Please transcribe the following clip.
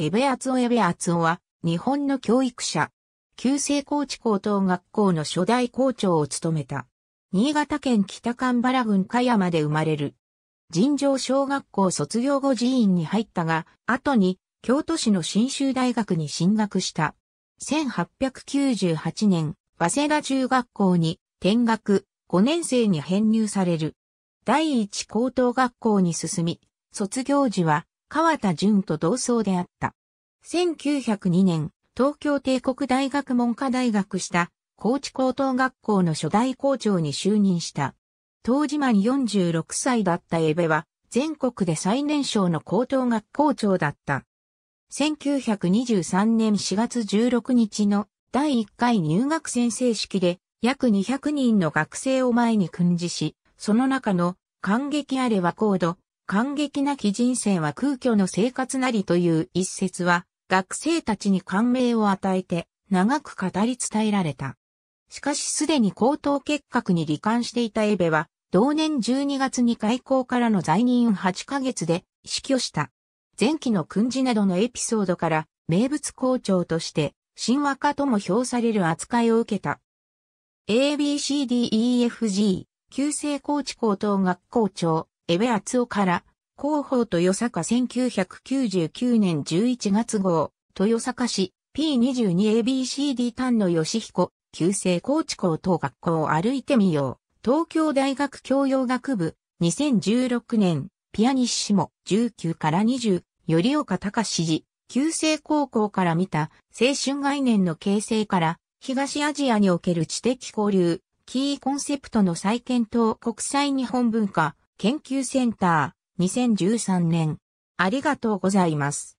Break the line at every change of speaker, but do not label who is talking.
エ
ベアツオエベアツオは、日本の教育者、旧制高知高等学校の初代校長を務めた。新潟県北神原郡香山で生まれる。尋常小学校卒業後寺院に入ったが、後に京都市の新州大学に進学した。1898年、早稲田中学校に転学、5年生に編入される。第一高等学校に進み、卒業時は川田淳と同窓であった。1902年、東京帝国大学文科大学した高知高等学校の初代校長に就任した。当時満46歳だった江部は、全国で最年少の高等学校長だった。1923年4月16日の第1回入学先生式で約200人の学生を前に訓示し、その中の感激あれは高度、感激なき人生は空虚の生活なりという一節は、学生たちに感銘を与えて、長く語り伝えられた。しかしすでに高等結核に罹患していたエベは、同年12月に開校からの在任8ヶ月で死去した。前期の訓示などのエピソードから、名物校長として、神話家とも評される扱いを受けた。ABCDEFG、旧制高知高等学校長、江部敦夫から、広報豊坂1999年11月号、豊坂市 P22ABCD 丹野義彦、旧制高知校等学校を歩いてみよう。東京大学教養学部、2016年、ピアニッシモ、19から20、り岡隆史旧制高校から見た青春概念の形成から、東アジアにおける知的交流、キーコンセプトの再検討国際日本文化、研究センター、2013年。ありがとうございます。